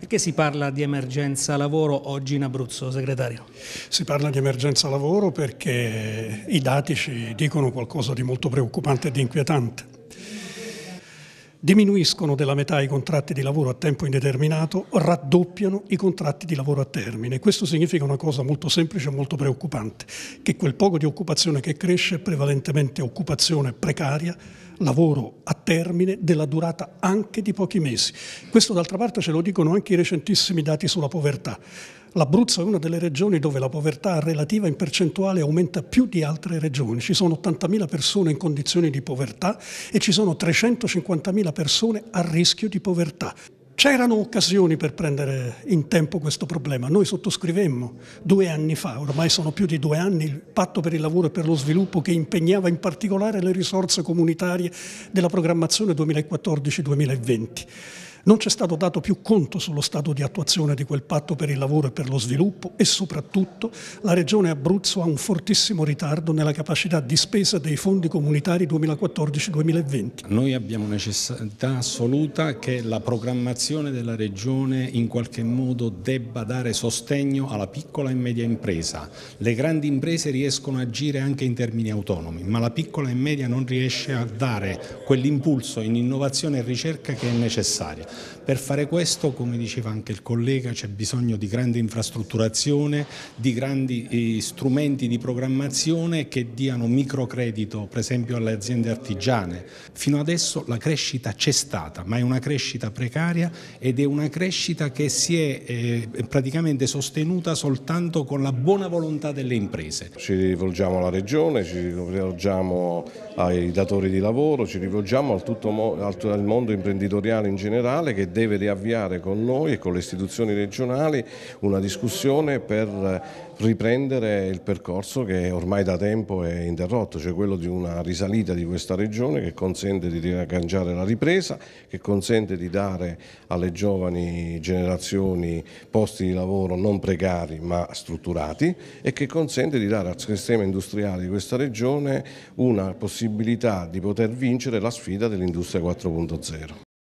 Perché si parla di emergenza lavoro oggi in Abruzzo, segretario? Si parla di emergenza lavoro perché i dati ci dicono qualcosa di molto preoccupante e di inquietante diminuiscono della metà i contratti di lavoro a tempo indeterminato, raddoppiano i contratti di lavoro a termine. Questo significa una cosa molto semplice e molto preoccupante, che quel poco di occupazione che cresce è prevalentemente occupazione precaria, lavoro a termine della durata anche di pochi mesi. Questo d'altra parte ce lo dicono anche i recentissimi dati sulla povertà. L'Abruzzo è una delle regioni dove la povertà relativa in percentuale aumenta più di altre regioni. Ci sono 80.000 persone in condizioni di povertà e ci sono 350.000 persone a rischio di povertà. C'erano occasioni per prendere in tempo questo problema. Noi sottoscrivemmo due anni fa, ormai sono più di due anni, il patto per il lavoro e per lo sviluppo che impegnava in particolare le risorse comunitarie della programmazione 2014-2020. Non c'è stato dato più conto sullo stato di attuazione di quel patto per il lavoro e per lo sviluppo e soprattutto la Regione Abruzzo ha un fortissimo ritardo nella capacità di spesa dei fondi comunitari 2014-2020. Noi abbiamo necessità assoluta che la programmazione della Regione in qualche modo debba dare sostegno alla piccola e media impresa. Le grandi imprese riescono a agire anche in termini autonomi, ma la piccola e media non riesce a dare quell'impulso in innovazione e ricerca che è necessaria. Per fare questo, come diceva anche il collega, c'è bisogno di grande infrastrutturazione, di grandi eh, strumenti di programmazione che diano microcredito per esempio alle aziende artigiane. Fino adesso la crescita c'è stata, ma è una crescita precaria ed è una crescita che si è eh, praticamente sostenuta soltanto con la buona volontà delle imprese. Ci rivolgiamo alla Regione, ci rivolgiamo ai datori di lavoro, ci rivolgiamo al, tutto, al mondo imprenditoriale in generale regionale che deve riavviare con noi e con le istituzioni regionali una discussione per riprendere il percorso che ormai da tempo è interrotto, cioè quello di una risalita di questa regione che consente di riagganciare la ripresa, che consente di dare alle giovani generazioni posti di lavoro non precari ma strutturati e che consente di dare al sistema industriale di questa regione una possibilità di poter vincere la sfida dell'industria 4.0.